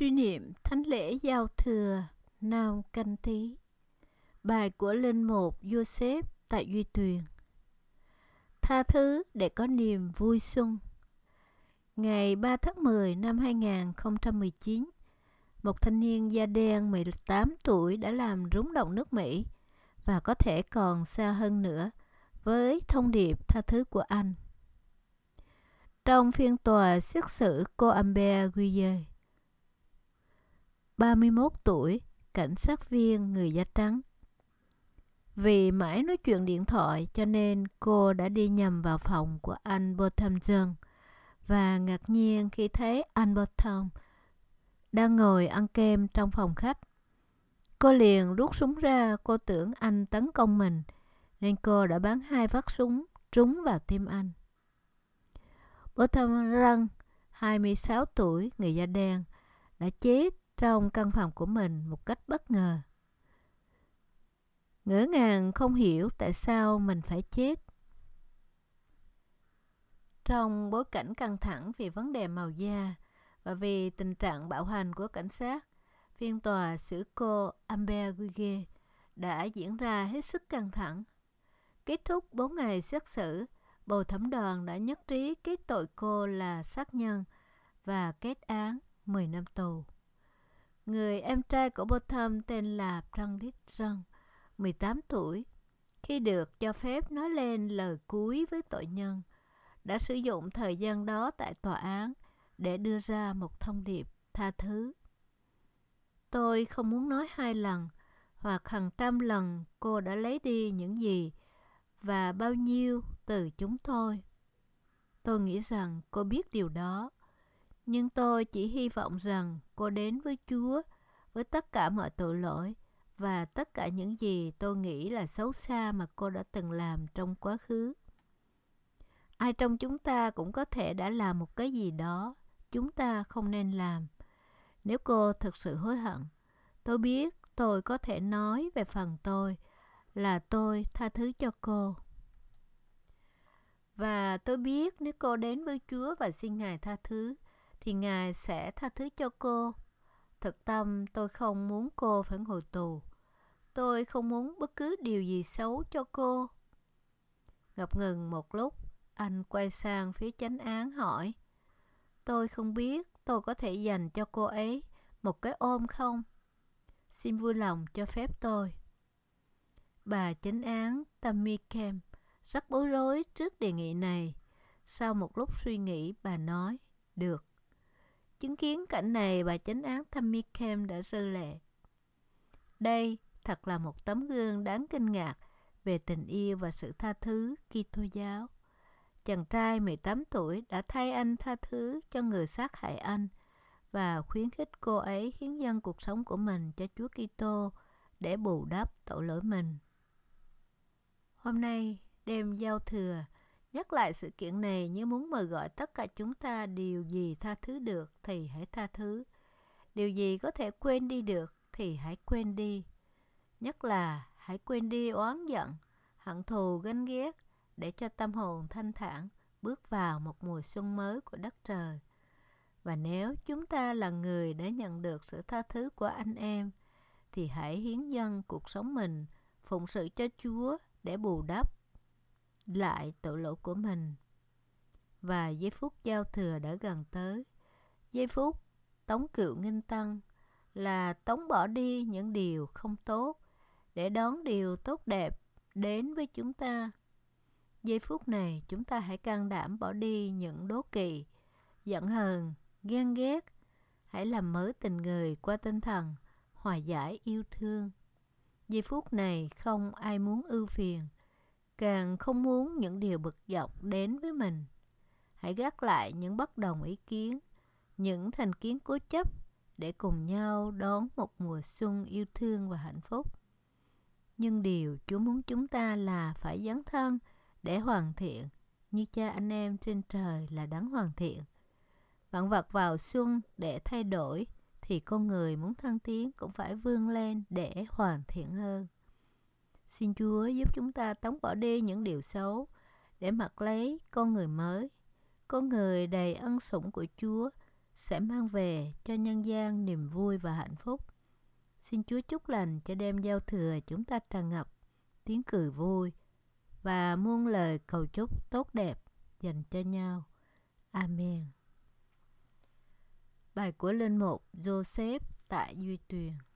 Suy niệm Thánh lễ giao thừa Nam Canh Tý Bài của Linh Mục Joseph tại Duy Tuyền Tha thứ để có niềm vui xuân Ngày 3 tháng 10 năm 2019 Một thanh niên da đen 18 tuổi đã làm rúng động nước Mỹ Và có thể còn xa hơn nữa Với thông điệp tha thứ của anh Trong phiên tòa xét xử cô Amber Guillet 31 tuổi, cảnh sát viên người da trắng. Vì mãi nói chuyện điện thoại cho nên cô đã đi nhầm vào phòng của anh Botham John và ngạc nhiên khi thấy anh Botham đang ngồi ăn kem trong phòng khách. Cô liền rút súng ra, cô tưởng anh tấn công mình, nên cô đã bắn hai phát súng trúng vào tim anh. Botham Răng, 26 tuổi, người da đen, đã chết trong căn phòng của mình một cách bất ngờ. Ngỡ ngàng không hiểu tại sao mình phải chết. Trong bối cảnh căng thẳng vì vấn đề màu da và vì tình trạng bạo hành của cảnh sát, phiên tòa xử cô Amber Guigue đã diễn ra hết sức căng thẳng. Kết thúc 4 ngày xét xử, bầu thẩm đoàn đã nhất trí kết tội cô là sát nhân và kết án 10 năm tù. Người em trai của Botham tên là Brandit Răng, 18 tuổi. Khi được cho phép nói lên lời cuối với tội nhân, đã sử dụng thời gian đó tại tòa án để đưa ra một thông điệp tha thứ. Tôi không muốn nói hai lần hoặc hàng trăm lần cô đã lấy đi những gì và bao nhiêu từ chúng tôi. Tôi nghĩ rằng cô biết điều đó nhưng tôi chỉ hy vọng rằng cô đến với Chúa với tất cả mọi tội lỗi và tất cả những gì tôi nghĩ là xấu xa mà cô đã từng làm trong quá khứ. Ai trong chúng ta cũng có thể đã làm một cái gì đó chúng ta không nên làm. Nếu cô thực sự hối hận, tôi biết tôi có thể nói về phần tôi là tôi tha thứ cho cô. Và tôi biết nếu cô đến với Chúa và xin Ngài tha thứ, thì Ngài sẽ tha thứ cho cô. Thực tâm tôi không muốn cô phải ngồi tù. Tôi không muốn bất cứ điều gì xấu cho cô. Ngập ngừng một lúc, anh quay sang phía chánh án hỏi. Tôi không biết tôi có thể dành cho cô ấy một cái ôm không? Xin vui lòng cho phép tôi. Bà chánh án Tammy Kemp rất bối rối trước đề nghị này. Sau một lúc suy nghĩ, bà nói, được. Chứng kiến cảnh này, bà chánh án Tammy Kem đã rơi lệ. Đây thật là một tấm gương đáng kinh ngạc về tình yêu và sự tha thứ Kitô giáo. Chàng trai 18 tuổi đã thay anh tha thứ cho người sát hại anh và khuyến khích cô ấy hiến dâng cuộc sống của mình cho Chúa Kitô để bù đắp tội lỗi mình. Hôm nay, đêm giao thừa, Nhắc lại sự kiện này như muốn mời gọi tất cả chúng ta điều gì tha thứ được thì hãy tha thứ. Điều gì có thể quên đi được thì hãy quên đi. Nhất là hãy quên đi oán giận, hận thù ganh ghét để cho tâm hồn thanh thản bước vào một mùa xuân mới của đất trời. Và nếu chúng ta là người đã nhận được sự tha thứ của anh em, thì hãy hiến dâng cuộc sống mình phụng sự cho Chúa để bù đắp lại tội lỗi của mình. Và giây phút giao thừa đã gần tới, giây phút tống cựu nghinh tăng là tống bỏ đi những điều không tốt để đón điều tốt đẹp đến với chúng ta. Giây phút này chúng ta hãy can đảm bỏ đi những đố kỵ, giận hờn, ghen ghét. Hãy làm mới tình người qua tinh thần, hòa giải yêu thương. Giây phút này không ai muốn ưu phiền – càng không muốn những điều bực dọc đến với mình. Hãy gác lại những bất đồng ý kiến, những thành kiến cố chấp để cùng nhau đón một mùa xuân yêu thương và hạnh phúc. Nhưng điều Chúa muốn chúng ta là phải dấn thân để hoàn thiện như cha anh em trên trời là đấng hoàn thiện. Vạn vật vào xuân để thay đổi thì con người muốn thăng tiến cũng phải vươn lên để hoàn thiện hơn. Xin Chúa giúp chúng ta tống bỏ đi những điều xấu để mặc lấy con người mới. Con người đầy ân sủng của Chúa sẽ mang về cho nhân gian niềm vui và hạnh phúc. Xin Chúa chúc lành cho đêm giao thừa chúng ta tràn ngập tiếng cười vui và muôn lời cầu chúc tốt đẹp dành cho nhau. Amen. Bài của Linh Mục Joseph tại Duy Tuyền